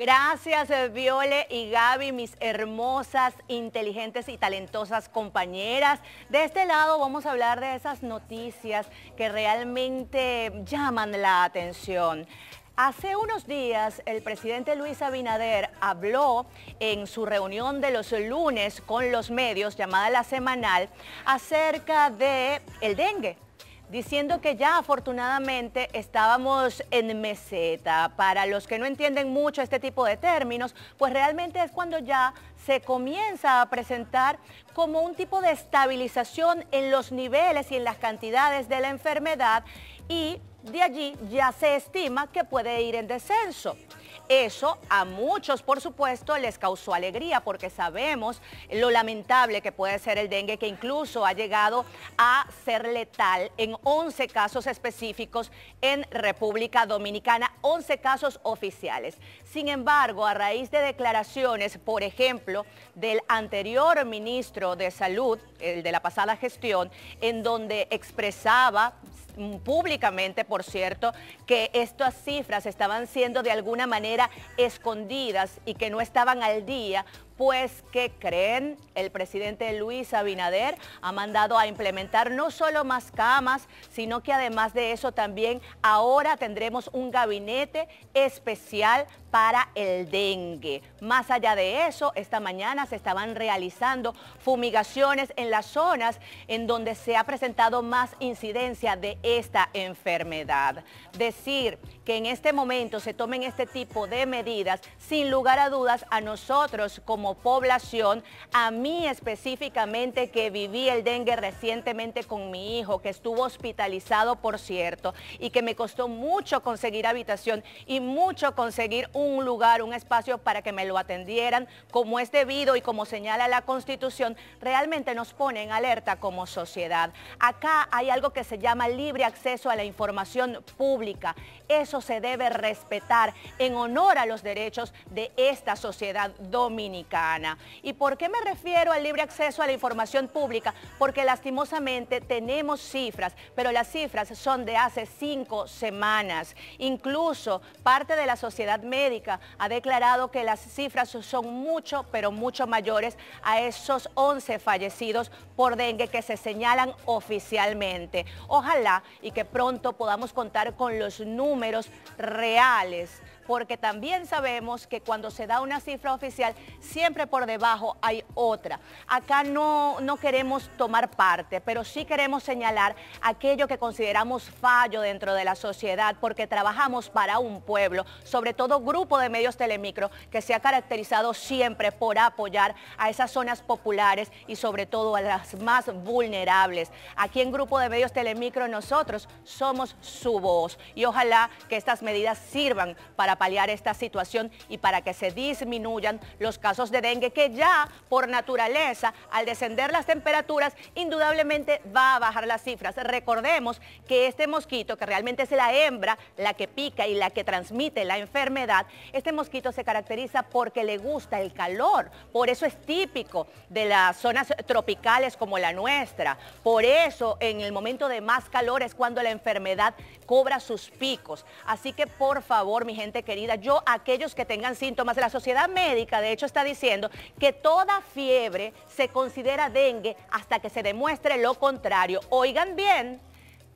Gracias, eh, Viole y Gaby, mis hermosas, inteligentes y talentosas compañeras. De este lado vamos a hablar de esas noticias que realmente llaman la atención. Hace unos días el presidente Luis Abinader habló en su reunión de los lunes con los medios, llamada la semanal, acerca de dengue diciendo que ya afortunadamente estábamos en meseta. Para los que no entienden mucho este tipo de términos, pues realmente es cuando ya se comienza a presentar como un tipo de estabilización en los niveles y en las cantidades de la enfermedad y de allí ya se estima que puede ir en descenso. Eso a muchos, por supuesto, les causó alegría porque sabemos lo lamentable que puede ser el dengue, que incluso ha llegado a ser letal en 11 casos específicos en República Dominicana, 11 casos oficiales. Sin embargo, a raíz de declaraciones, por ejemplo, del anterior ministro de Salud, el de la pasada gestión, en donde expresaba Mm, públicamente, por cierto, que estas cifras estaban siendo de alguna manera escondidas y que no estaban al día pues, ¿qué creen? El presidente Luis Abinader ha mandado a implementar no solo más camas, sino que además de eso también ahora tendremos un gabinete especial para el dengue. Más allá de eso, esta mañana se estaban realizando fumigaciones en las zonas en donde se ha presentado más incidencia de esta enfermedad. Decir que en este momento se tomen este tipo de medidas, sin lugar a dudas, a nosotros como población, a mí específicamente que viví el dengue recientemente con mi hijo, que estuvo hospitalizado, por cierto, y que me costó mucho conseguir habitación y mucho conseguir un lugar, un espacio para que me lo atendieran como es debido y como señala la Constitución, realmente nos pone en alerta como sociedad. Acá hay algo que se llama libre acceso a la información pública. Eso se debe respetar en honor a los derechos de esta sociedad dominicana. ¿Y por qué me refiero al libre acceso a la información pública? Porque lastimosamente tenemos cifras, pero las cifras son de hace cinco semanas. Incluso parte de la sociedad médica ha declarado que las cifras son mucho, pero mucho mayores a esos 11 fallecidos por dengue que se señalan oficialmente. Ojalá y que pronto podamos contar con los números reales porque también sabemos que cuando se da una cifra oficial, siempre por debajo hay otra. Acá no, queremos tomar parte, pero sí queremos señalar aquello que consideramos fallo dentro de la sociedad, porque trabajamos para un pueblo, sobre todo grupo de medios telemicro, que se ha caracterizado siempre por apoyar a esas zonas populares y sobre todo a las más vulnerables. Aquí en Grupo de Medios Telemicro nosotros somos su voz y ojalá que estas medidas sirvan para paliar esta situación y para que se disminuyan los casos de dengue que ya por naturaleza, al descender las temperaturas, indudablemente va a bajar las cifras. Recordemos que este mosquito, que realmente es la hembra, la que pica y la que transmite la enfermedad, este mosquito se caracteriza porque le gusta el calor, por eso es típico de las zonas tropicales como la nuestra. Por eso en el momento de más calor es cuando la enfermedad cobra sus picos. Así que por favor, mi gente querida, yo aquellos que tengan síntomas, la sociedad médica de hecho está diciendo que toda fiebre se considera dengue hasta que se demuestre lo contrario. Oigan bien,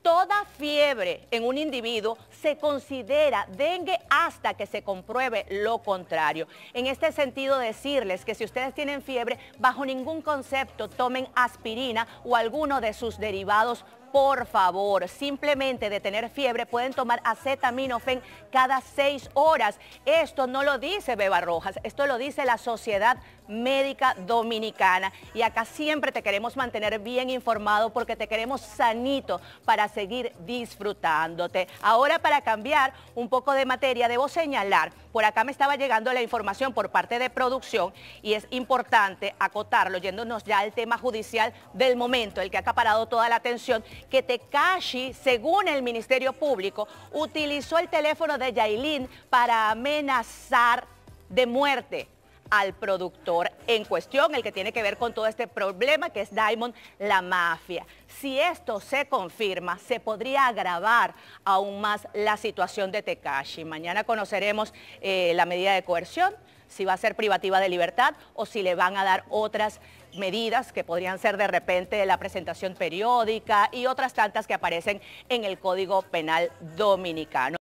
toda fiebre en un individuo se considera dengue hasta que se compruebe lo contrario. En este sentido, decirles que si ustedes tienen fiebre, bajo ningún concepto tomen aspirina o alguno de sus derivados por favor, simplemente de tener fiebre pueden tomar acetaminofen cada seis horas. Esto no lo dice Beba Rojas, esto lo dice la Sociedad Médica Dominicana. Y acá siempre te queremos mantener bien informado porque te queremos sanito para seguir disfrutándote. Ahora para cambiar un poco de materia, debo señalar, por acá me estaba llegando la información por parte de producción y es importante acotarlo, yéndonos ya al tema judicial del momento, el que ha acaparado toda la atención que Tekashi, según el Ministerio Público, utilizó el teléfono de Yailin para amenazar de muerte al productor en cuestión, el que tiene que ver con todo este problema que es Diamond, la mafia. Si esto se confirma, se podría agravar aún más la situación de Tekashi. Mañana conoceremos eh, la medida de coerción si va a ser privativa de libertad o si le van a dar otras medidas que podrían ser de repente la presentación periódica y otras tantas que aparecen en el Código Penal Dominicano.